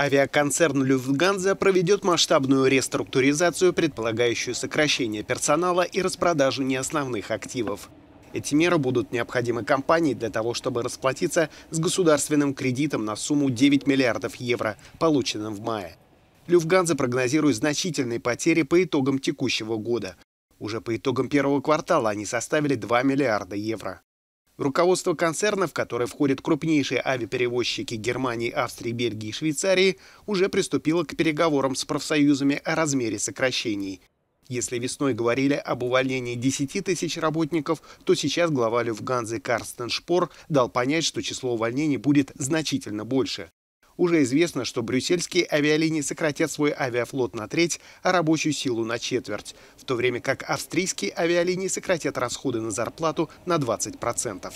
Авиаконцерн «Люфтганза» проведет масштабную реструктуризацию, предполагающую сокращение персонала и распродажу неосновных активов. Эти меры будут необходимы компании для того, чтобы расплатиться с государственным кредитом на сумму 9 миллиардов евро, полученным в мае. Люфганза прогнозирует значительные потери по итогам текущего года. Уже по итогам первого квартала они составили 2 миллиарда евро. Руководство концерна, в которое входят крупнейшие авиаперевозчики Германии, Австрии, Бельгии и Швейцарии, уже приступило к переговорам с профсоюзами о размере сокращений. Если весной говорили об увольнении 10 тысяч работников, то сейчас глава Люфганзы Карстен Шпор дал понять, что число увольнений будет значительно больше. Уже известно, что брюссельские авиалинии сократят свой авиафлот на треть, а рабочую силу на четверть, в то время как австрийские авиалинии сократят расходы на зарплату на 20%.